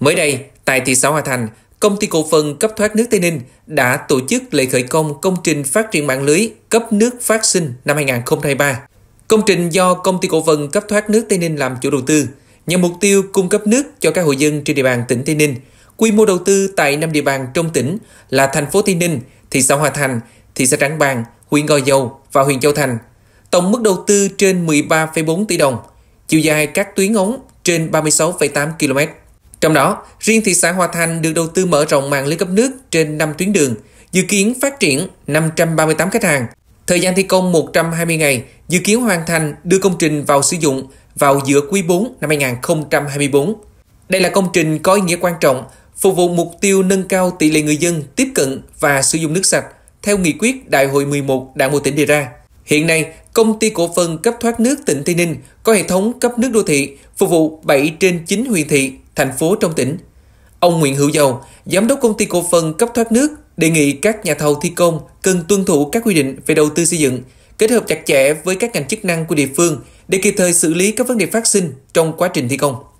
Mới đây, tại thị xã Hòa Thành, Công ty cổ phần cấp thoát nước Tây Ninh đã tổ chức lễ khởi công công trình phát triển mạng lưới cấp nước phát sinh năm 2023. Công trình do Công ty cổ phần cấp thoát nước Tây Ninh làm chủ đầu tư, nhằm mục tiêu cung cấp nước cho các hộ dân trên địa bàn tỉnh Tây Ninh. Quy mô đầu tư tại năm địa bàn trong tỉnh là thành phố Tây Ninh, thị xã Hòa Thành, thị xã Trảng Bàng, huyện Gò Dầu và huyện Châu Thành. Tổng mức đầu tư trên 13,4 tỷ đồng, chiều dài các tuyến ống trên 36,8 km. Trong đó, riêng thị xã Hòa Thành được đầu tư mở rộng mạng lưới cấp nước trên 5 tuyến đường, dự kiến phát triển 538 khách hàng. Thời gian thi công 120 ngày, dự kiến hoàn thành đưa công trình vào sử dụng vào giữa quý 4 năm 2024. Đây là công trình có ý nghĩa quan trọng, phục vụ mục tiêu nâng cao tỷ lệ người dân tiếp cận và sử dụng nước sạch theo nghị quyết Đại hội 11 Đảng bộ tỉnh đề ra. Hiện nay, Công ty cổ phần cấp thoát nước tỉnh Tây Ninh có hệ thống cấp nước đô thị phục vụ 7 trên 9 huyện thị, thành phố trong tỉnh. Ông Nguyễn Hữu Dầu, giám đốc công ty cổ phần cấp thoát nước, đề nghị các nhà thầu thi công cần tuân thủ các quy định về đầu tư xây dựng, kết hợp chặt chẽ với các ngành chức năng của địa phương để kịp thời xử lý các vấn đề phát sinh trong quá trình thi công.